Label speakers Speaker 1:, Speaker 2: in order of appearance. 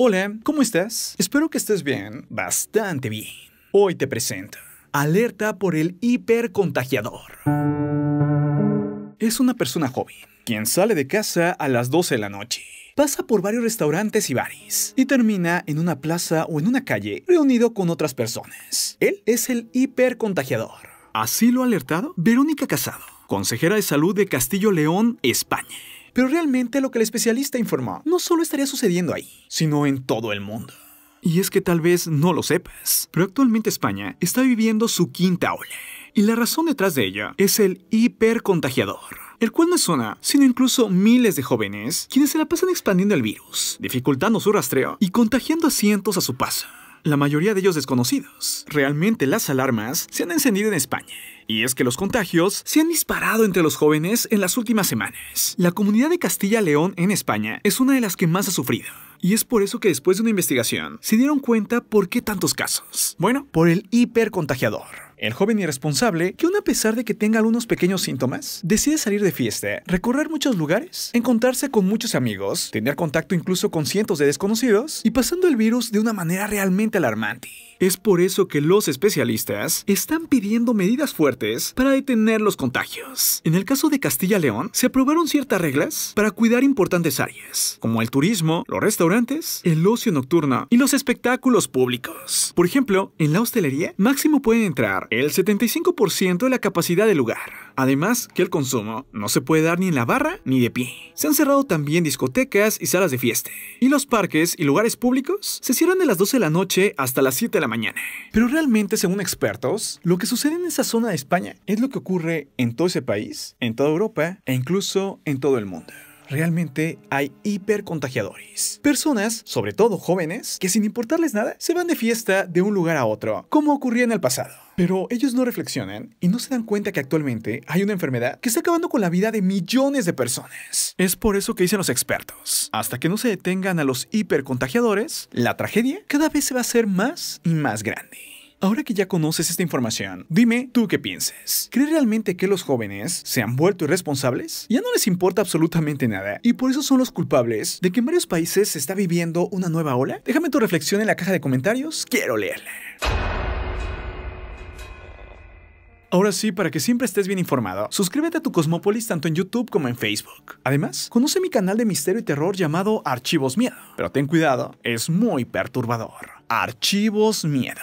Speaker 1: Hola, ¿cómo estás? Espero que estés bien, bastante bien. Hoy te presento Alerta por el hipercontagiador. Es una persona joven, quien sale de casa a las 12 de la noche pasa por varios restaurantes y bares y termina en una plaza o en una calle reunido con otras personas. Él es el hipercontagiador. Así lo ha alertado Verónica Casado, consejera de salud de Castillo León, España. Pero realmente lo que el especialista informó no solo estaría sucediendo ahí, sino en todo el mundo. Y es que tal vez no lo sepas, pero actualmente España está viviendo su quinta ola. Y la razón detrás de ella es el hipercontagiador, el cual no es una, sino incluso miles de jóvenes quienes se la pasan expandiendo el virus, dificultando su rastreo y contagiando a cientos a su paso la mayoría de ellos desconocidos. Realmente las alarmas se han encendido en España. Y es que los contagios se han disparado entre los jóvenes en las últimas semanas. La comunidad de Castilla-León en España es una de las que más ha sufrido. Y es por eso que después de una investigación se dieron cuenta por qué tantos casos. Bueno, por el hipercontagiador el joven irresponsable que a pesar de que tenga algunos pequeños síntomas, decide salir de fiesta, recorrer muchos lugares, encontrarse con muchos amigos, tener contacto incluso con cientos de desconocidos y pasando el virus de una manera realmente alarmante. Es por eso que los especialistas están pidiendo medidas fuertes para detener los contagios. En el caso de Castilla-León, se aprobaron ciertas reglas para cuidar importantes áreas, como el turismo, los restaurantes, el ocio nocturno y los espectáculos públicos. Por ejemplo, en la hostelería, máximo pueden entrar el 75% de la capacidad del lugar. Además, que el consumo no se puede dar ni en la barra ni de pie. Se han cerrado también discotecas y salas de fiesta. Y los parques y lugares públicos se cierran de las 12 de la noche hasta las 7 de la mañana. Pero realmente, según expertos, lo que sucede en esa zona de España es lo que ocurre en todo ese país, en toda Europa e incluso en todo el mundo realmente hay hipercontagiadores. Personas, sobre todo jóvenes, que sin importarles nada, se van de fiesta de un lugar a otro, como ocurría en el pasado. Pero ellos no reflexionan y no se dan cuenta que actualmente hay una enfermedad que está acabando con la vida de millones de personas. Es por eso que dicen los expertos, hasta que no se detengan a los hipercontagiadores, la tragedia cada vez se va a hacer más y más grande. Ahora que ya conoces esta información, dime tú qué piensas. ¿Crees realmente que los jóvenes se han vuelto irresponsables? Ya no les importa absolutamente nada y por eso son los culpables de que en varios países se está viviendo una nueva ola. Déjame tu reflexión en la caja de comentarios, quiero leerla. Ahora sí, para que siempre estés bien informado, suscríbete a tu Cosmópolis tanto en YouTube como en Facebook. Además, conoce mi canal de misterio y terror llamado Archivos Miedo. Pero ten cuidado, es muy perturbador. Archivos Miedo.